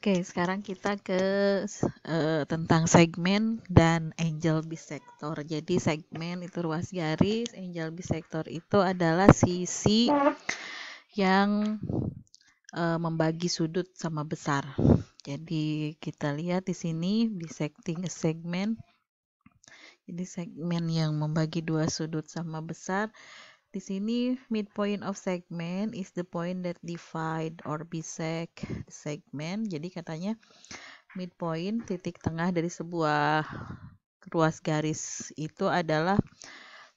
Oke, sekarang kita ke uh, tentang segmen dan angel bisektor. Jadi segmen itu ruas garis, angel bisektor itu adalah sisi yang uh, membagi sudut sama besar. Jadi kita lihat di sini bisecting segmen. Jadi segmen yang membagi dua sudut sama besar di sini midpoint of segment is the point that divide or bisect segment. Jadi katanya midpoint titik tengah dari sebuah ruas garis itu adalah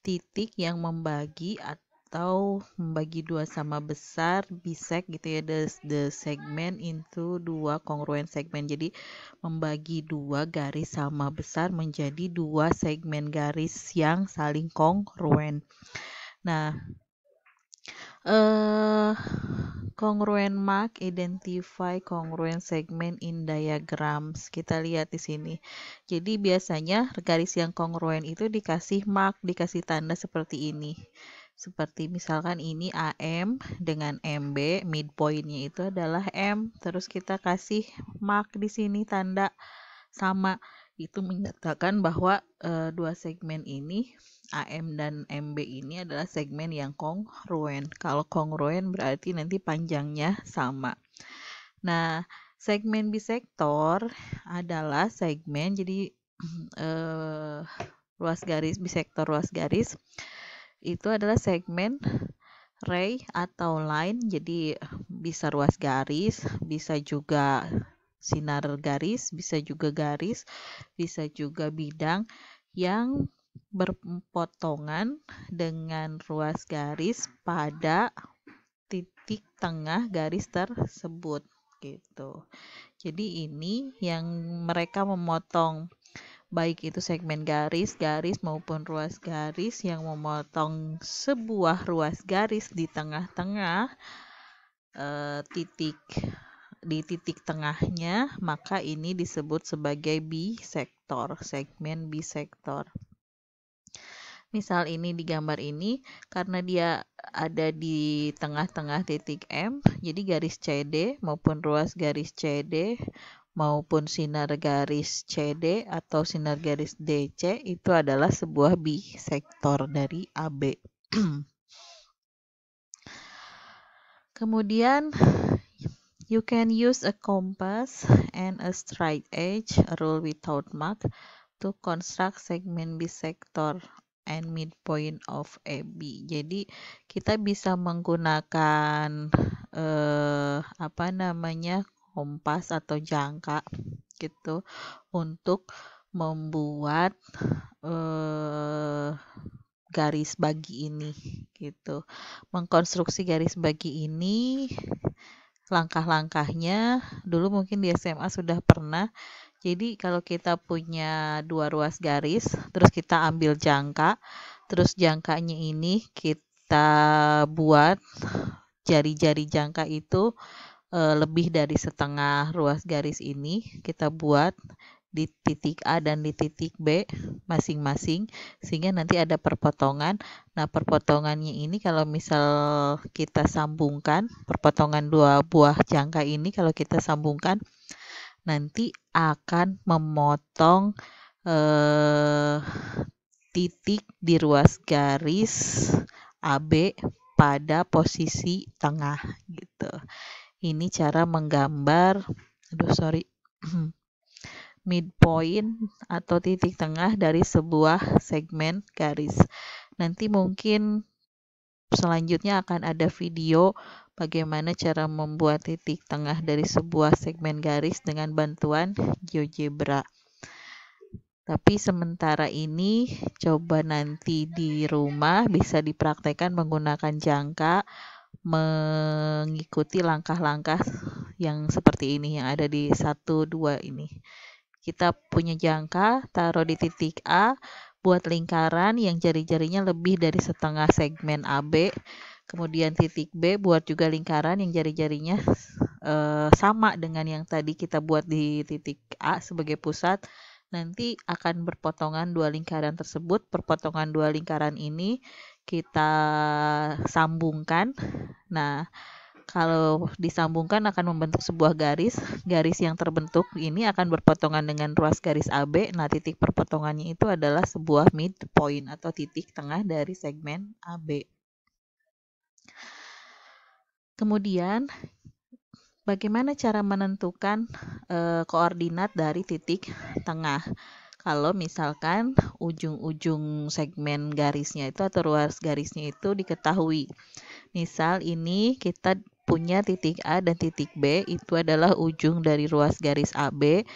titik yang membagi atau membagi dua sama besar bisect gitu ya the, the segment into dua congruent segment. Jadi membagi dua garis sama besar menjadi dua segmen garis yang saling congruent. Nah, eh congruent mark identify congruent segment in diagrams. Kita lihat di sini. Jadi biasanya garis yang congruent itu dikasih mark, dikasih tanda seperti ini. Seperti misalkan ini AM dengan MB, midpointnya itu adalah M. Terus kita kasih mark di sini tanda sama. Itu menyatakan bahwa e, dua segmen ini AM dan MB ini adalah segmen yang kongruen. Kalau kongruen berarti nanti panjangnya sama. Nah, segmen bisektor adalah segmen jadi eh, ruas garis bisektor ruas garis itu adalah segmen ray atau line jadi bisa ruas garis bisa juga sinar garis bisa juga garis bisa juga bidang yang berpotongan dengan ruas garis pada titik tengah garis tersebut gitu. Jadi ini yang mereka memotong baik itu segmen garis, garis maupun ruas garis yang memotong sebuah ruas garis di tengah-tengah e, titik di titik tengahnya, maka ini disebut sebagai bisektor, segmen bisektor misal ini di gambar ini karena dia ada di tengah-tengah titik M jadi garis CD maupun ruas garis CD maupun sinar garis CD atau sinar garis DC itu adalah sebuah bisektor dari AB kemudian You can use a compass and a straight edge a rule without mark to construct segment bisector and midpoint of AB. Jadi kita bisa menggunakan eh, apa namanya kompas atau jangka gitu untuk membuat eh, garis bagi ini gitu. Mengkonstruksi garis bagi ini langkah-langkahnya dulu mungkin di SMA sudah pernah jadi kalau kita punya dua ruas garis, terus kita ambil jangka, terus jangkanya ini kita buat jari-jari jangka itu e, lebih dari setengah ruas garis ini kita buat di titik A dan di titik B masing-masing sehingga nanti ada perpotongan. Nah, perpotongannya ini kalau misal kita sambungkan perpotongan dua buah jangka ini kalau kita sambungkan nanti akan memotong eh, titik di ruas garis AB pada posisi tengah gitu. Ini cara menggambar, aduh sorry, midpoint atau titik tengah dari sebuah segmen garis. Nanti mungkin selanjutnya akan ada video bagaimana cara membuat titik tengah dari sebuah segmen garis dengan bantuan GeoGebra. Tapi sementara ini coba nanti di rumah bisa dipraktekkan menggunakan jangka mengikuti langkah-langkah yang seperti ini yang ada di 1 2 ini. Kita punya jangka, taruh di titik A, buat lingkaran yang jari-jarinya lebih dari setengah segmen AB Kemudian titik B buat juga lingkaran yang jari-jarinya eh, sama dengan yang tadi kita buat di titik A sebagai pusat. Nanti akan berpotongan dua lingkaran tersebut. Perpotongan dua lingkaran ini kita sambungkan. Nah, kalau disambungkan akan membentuk sebuah garis. Garis yang terbentuk ini akan berpotongan dengan ruas garis AB. Nah, titik perpotongannya itu adalah sebuah midpoint atau titik tengah dari segmen AB. Kemudian, bagaimana cara menentukan e, koordinat dari titik tengah? Kalau misalkan ujung-ujung segmen garisnya itu atau ruas garisnya itu diketahui. Misal ini kita punya titik A dan titik B itu adalah ujung dari ruas garis AB,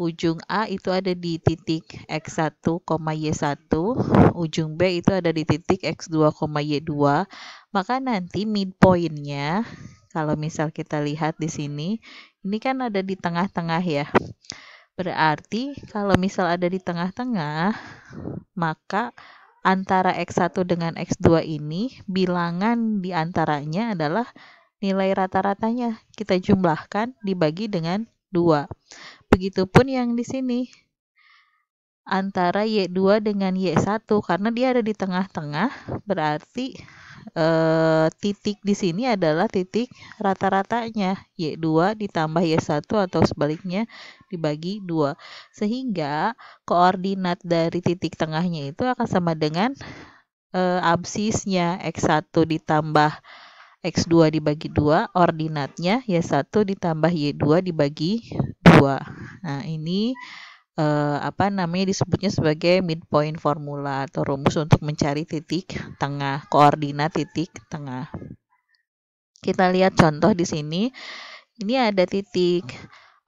ujung A itu ada di titik X1, Y1, ujung B itu ada di titik X2, Y2, maka nanti midpointnya, kalau misal kita lihat di sini, ini kan ada di tengah-tengah ya. Berarti kalau misal ada di tengah-tengah, maka antara X1 dengan X2 ini, bilangan di antaranya adalah nilai rata-ratanya. Kita jumlahkan dibagi dengan 2. Begitupun yang di sini antara Y2 dengan Y1 karena dia ada di tengah-tengah berarti e, titik di sini adalah titik rata-ratanya Y2 ditambah Y1 atau sebaliknya dibagi 2 sehingga koordinat dari titik tengahnya itu akan sama dengan e, absisnya X1 ditambah X2 dibagi 2, ordinatnya Y1 ditambah Y2 dibagi 2. Nah, ini eh, apa namanya disebutnya sebagai midpoint formula atau rumus untuk mencari titik tengah, koordinat titik tengah. Kita lihat contoh di sini. Ini ada titik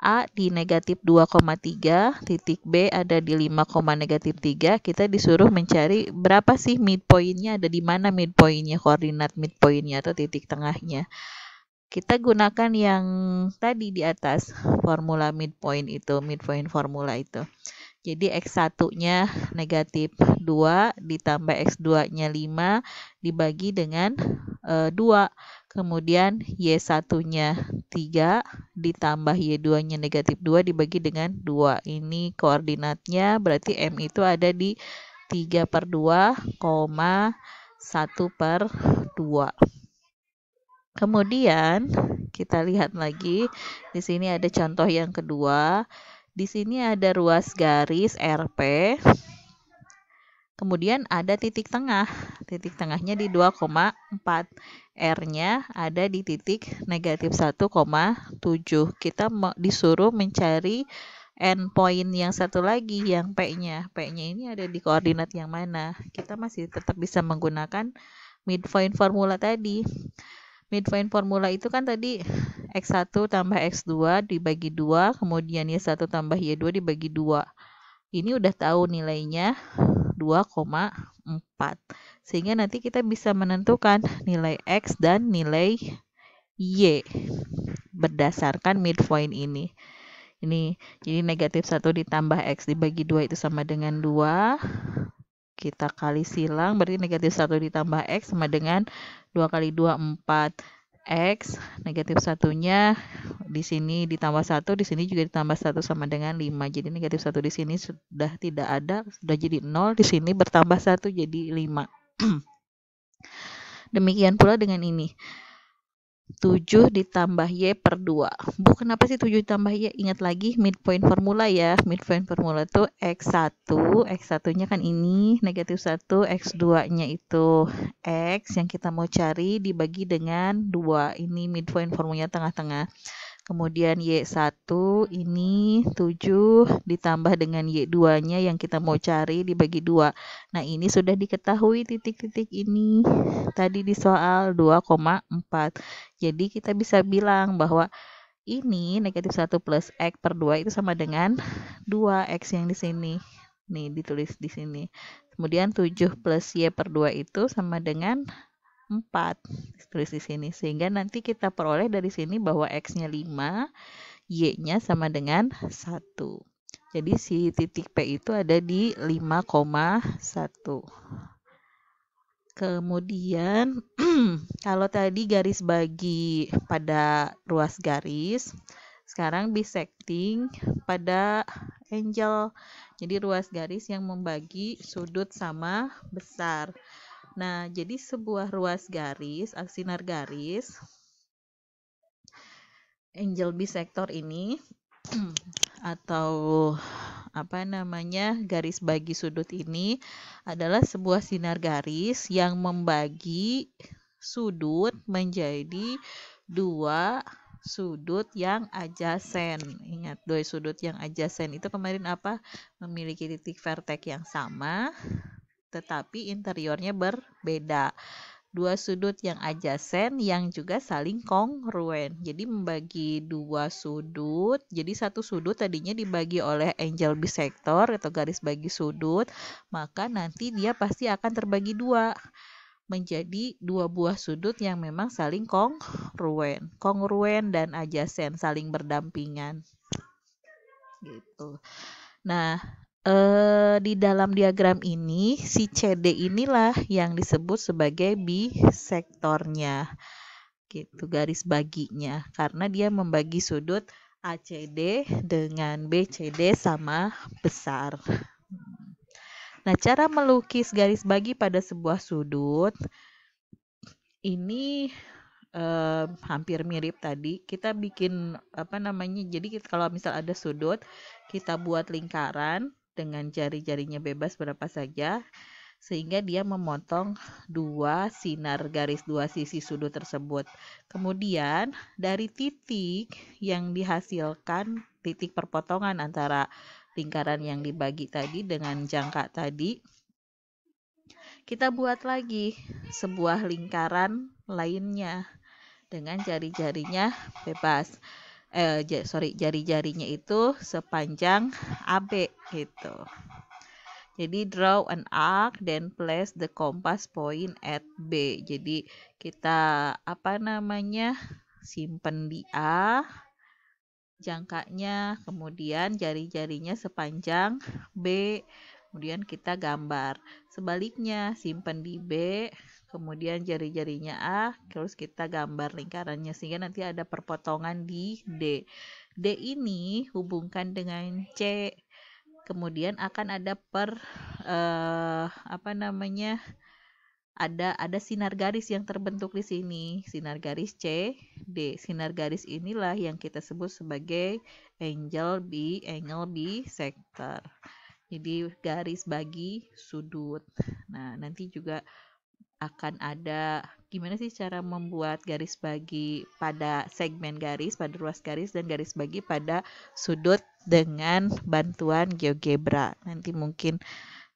A di negatif 2,3, titik B ada di 5, negatif 3, kita disuruh mencari berapa sih midpointnya, ada di mana midpointnya, koordinat midpointnya atau titik tengahnya. Kita gunakan yang tadi di atas, formula midpoint itu, midpoint formula itu. Jadi X1-nya negatif 2 ditambah X2-nya 5 dibagi dengan e, eh, 2. Kemudian Y1-nya 3 ditambah Y2-nya negatif 2 dibagi dengan 2. Ini koordinatnya berarti M itu ada di 3 per 2, 1 per 2. Kemudian kita lihat lagi di sini ada contoh yang kedua. Di sini ada ruas garis RP Kemudian ada titik tengah. Titik tengahnya di 2,4. R-nya ada di titik negatif 1,7. Kita disuruh mencari endpoint yang satu lagi yang P-nya. P-nya ini ada di koordinat yang mana? Kita masih tetap bisa menggunakan midpoint formula tadi. Midpoint formula itu kan tadi X1 tambah X2 dibagi 2, kemudian Y1 tambah Y2 dibagi 2 ini udah tahu nilainya 2,4 sehingga nanti kita bisa menentukan nilai X dan nilai Y berdasarkan midpoint ini ini jadi negatif 1 ditambah X dibagi 2 itu sama dengan 2 kita kali silang berarti negatif 1 ditambah X sama dengan 2 kali 2 4 X, negatif satunya di sini ditambah satu, di sini juga ditambah satu sama dengan 5. Jadi negatif satu di sini sudah tidak ada, sudah jadi nol di sini bertambah satu jadi 5. Demikian pula dengan ini. 7 ditambah Y per 2. Bu, kenapa sih 7 ditambah Y? Ingat lagi midpoint formula ya. Midpoint formula itu X1. X1-nya kan ini, negatif 1. X2-nya itu X yang kita mau cari dibagi dengan 2. Ini midpoint formulanya tengah-tengah. Kemudian Y1 ini 7 ditambah dengan Y2-nya yang kita mau cari dibagi 2. Nah, ini sudah diketahui titik-titik ini tadi di soal 2,4. Jadi kita bisa bilang bahwa ini negatif 1 plus X per 2 itu sama dengan 2X yang di sini. Nih, ditulis di sini. Kemudian 7 plus Y per 2 itu sama dengan 4. Tulis di sini. Sehingga nanti kita peroleh dari sini bahwa X-nya 5, Y-nya sama dengan 1. Jadi si titik P itu ada di 5,1. Kemudian kalau tadi garis bagi pada ruas garis, sekarang bisecting pada angle. Jadi ruas garis yang membagi sudut sama besar. Nah, jadi sebuah ruas garis, aksinar garis, angel sektor ini atau apa namanya garis bagi sudut ini adalah sebuah sinar garis yang membagi sudut menjadi dua sudut yang adjacen. Ingat, dua sudut yang adjacen itu kemarin apa? Memiliki titik vertek yang sama tetapi interiornya berbeda. Dua sudut yang adjacent yang juga saling kongruen. Jadi membagi dua sudut. Jadi satu sudut tadinya dibagi oleh angel bisector atau garis bagi sudut, maka nanti dia pasti akan terbagi dua menjadi dua buah sudut yang memang saling kongruen, kongruen dan adjacent saling berdampingan. Gitu. Nah, eh, di dalam diagram ini si CD inilah yang disebut sebagai bisektornya gitu garis baginya karena dia membagi sudut ACD dengan BCD sama besar. Nah, cara melukis garis bagi pada sebuah sudut ini eh, hampir mirip tadi. Kita bikin apa namanya? Jadi kita, kalau misal ada sudut, kita buat lingkaran, dengan jari-jarinya bebas berapa saja sehingga dia memotong dua sinar garis dua sisi sudut tersebut. Kemudian dari titik yang dihasilkan titik perpotongan antara lingkaran yang dibagi tadi dengan jangka tadi kita buat lagi sebuah lingkaran lainnya dengan jari-jarinya bebas eh sorry jari-jarinya itu sepanjang AB gitu. Jadi draw an arc then place the compass point at B. Jadi kita apa namanya? simpen di A jangkanya, kemudian jari-jarinya sepanjang B. Kemudian kita gambar. Sebaliknya simpen di B, kemudian jari-jarinya A, terus kita gambar lingkarannya sehingga nanti ada perpotongan di D. D ini hubungkan dengan C. Kemudian akan ada per eh, apa namanya? ada ada sinar garis yang terbentuk di sini, sinar garis C, D. Sinar garis inilah yang kita sebut sebagai angle B, angle B sektor. Jadi garis bagi sudut. Nah, nanti juga akan ada gimana sih cara membuat garis bagi pada segmen garis, pada ruas garis dan garis bagi pada sudut dengan bantuan GeoGebra. Nanti mungkin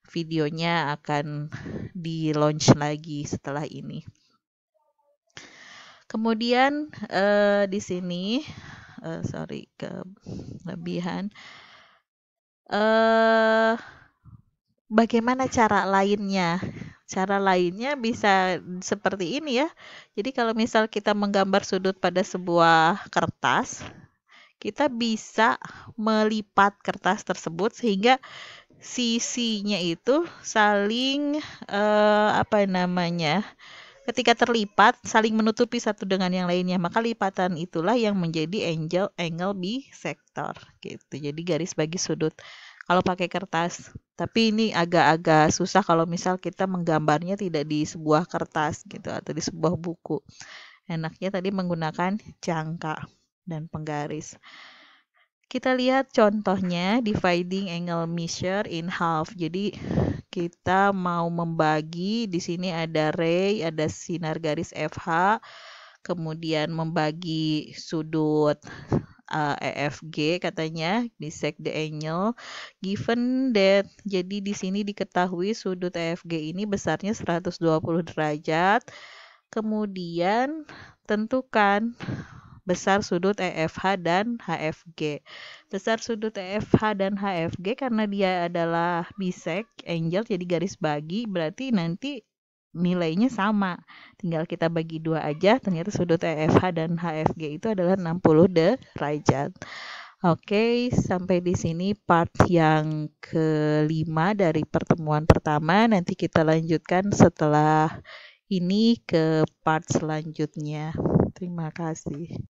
videonya akan di-launch lagi setelah ini. Kemudian eh, di sini eh, sorry kelebihan eh bagaimana cara lainnya Cara lainnya bisa seperti ini ya. Jadi kalau misal kita menggambar sudut pada sebuah kertas, kita bisa melipat kertas tersebut sehingga sisinya itu saling eh, apa namanya? ketika terlipat saling menutupi satu dengan yang lainnya maka lipatan itulah yang menjadi angle angle bisector. gitu jadi garis bagi sudut kalau pakai kertas. Tapi ini agak-agak susah kalau misal kita menggambarnya tidak di sebuah kertas gitu atau di sebuah buku. Enaknya tadi menggunakan jangka dan penggaris. Kita lihat contohnya dividing angle measure in half. Jadi kita mau membagi di sini ada ray, ada sinar garis FH, kemudian membagi sudut uh, eh, EFG katanya dissect the angle given that jadi di sini diketahui sudut EFG ini besarnya 120 derajat kemudian tentukan besar sudut EFH dan HFG. Besar sudut EFH dan HFG karena dia adalah bisek, angle, jadi garis bagi, berarti nanti nilainya sama. Tinggal kita bagi dua aja, ternyata sudut EFH dan HFG itu adalah 60 derajat. Oke, sampai di sini part yang kelima dari pertemuan pertama. Nanti kita lanjutkan setelah ini ke part selanjutnya. Terima kasih.